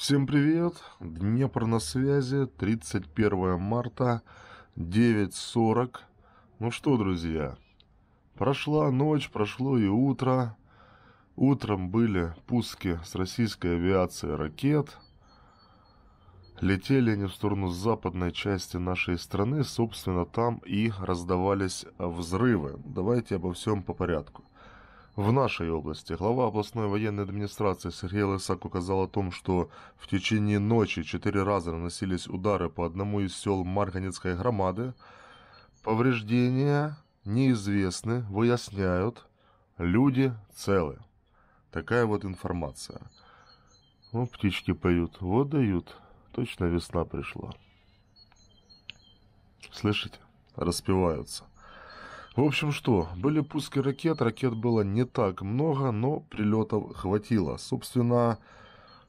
Всем привет! Днепр на связи, 31 марта, 9.40. Ну что, друзья, прошла ночь, прошло и утро. Утром были пуски с российской авиации ракет. Летели они в сторону западной части нашей страны, собственно, там и раздавались взрывы. Давайте обо всем по порядку. В нашей области глава областной военной администрации Сергей Лысак указал о том, что в течение ночи четыре раза наносились удары по одному из сел Марганецкой громады. Повреждения неизвестны, выясняют. Люди целы. Такая вот информация. Ну, птички поют, вот дают. Точно весна пришла. Слышите? Распеваются. В общем что, были пуски ракет, ракет было не так много, но прилетов хватило. Собственно,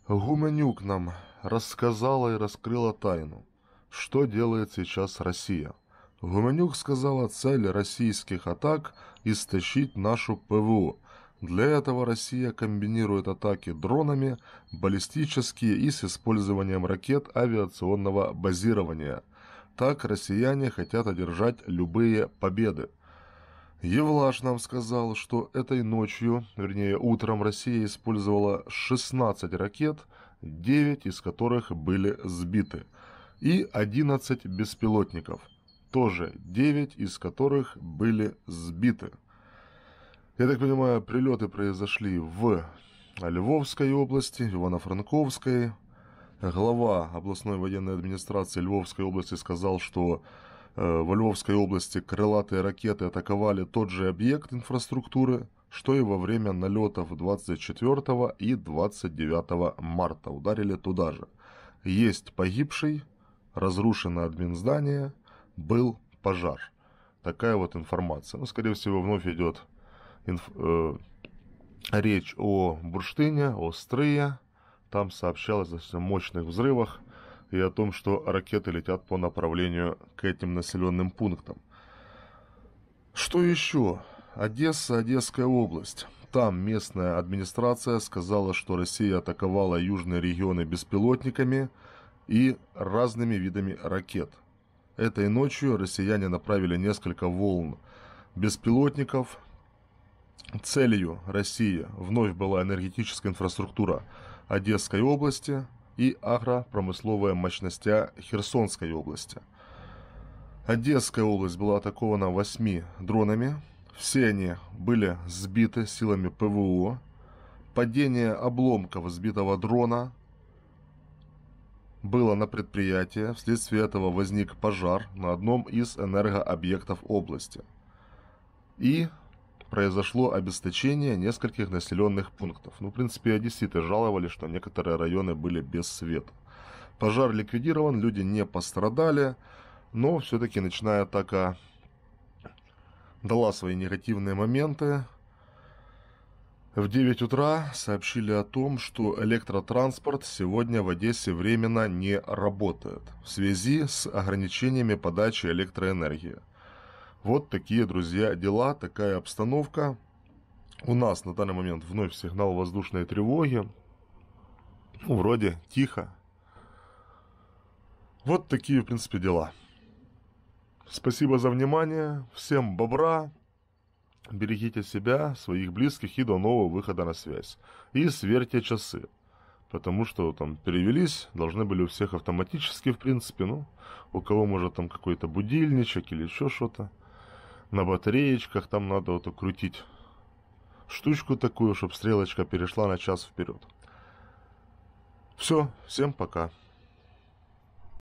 Гуменюк нам рассказала и раскрыла тайну, что делает сейчас Россия. Гуменюк сказала цель российских атак – истощить нашу ПВО. Для этого Россия комбинирует атаки дронами, баллистические и с использованием ракет авиационного базирования. Так россияне хотят одержать любые победы – Евлаш нам сказал, что этой ночью, вернее утром, Россия использовала 16 ракет, 9 из которых были сбиты, и 11 беспилотников, тоже 9 из которых были сбиты. Я так понимаю, прилеты произошли в Львовской области, Ивано-Франковской. Глава областной военной администрации Львовской области сказал, что Э, в Львовской области крылатые ракеты атаковали тот же объект инфраструктуры, что и во время налетов 24 и 29 марта ударили туда же. Есть погибший, разрушено админздание, был пожар. Такая вот информация. Ну, скорее всего, вновь идет инф... э... речь о Бурштине, о Стрые. Там сообщалось о мощных взрывах и о том, что ракеты летят по направлению к этим населенным пунктам. Что еще? Одесса, Одесская область. Там местная администрация сказала, что Россия атаковала южные регионы беспилотниками и разными видами ракет. Этой ночью россияне направили несколько волн беспилотников. Целью России вновь была энергетическая инфраструктура Одесской области – и агропромысловая мощностя Херсонской области. Одесская область была атакована восьми дронами. Все они были сбиты силами ПВО. Падение обломков сбитого дрона было на предприятии. Вследствие этого возник пожар на одном из энергообъектов области. И произошло обесточение нескольких населенных пунктов. Ну, в принципе, одесситы жаловались, что некоторые районы были без света. Пожар ликвидирован, люди не пострадали, но все-таки ночная атака дала свои негативные моменты. В 9 утра сообщили о том, что электротранспорт сегодня в Одессе временно не работает в связи с ограничениями подачи электроэнергии – вот такие, друзья, дела, такая обстановка. У нас на данный момент вновь сигнал воздушной тревоги. Ну, вроде тихо. Вот такие, в принципе, дела. Спасибо за внимание. Всем бобра. Берегите себя, своих близких и до нового выхода на связь. И сверьте часы. Потому что там перевелись, должны были у всех автоматически, в принципе, ну, у кого может там какой-то будильничек или еще что-то на батареечках там надо вот укрутить штучку такую, чтобы стрелочка перешла на час вперед. Все, всем пока.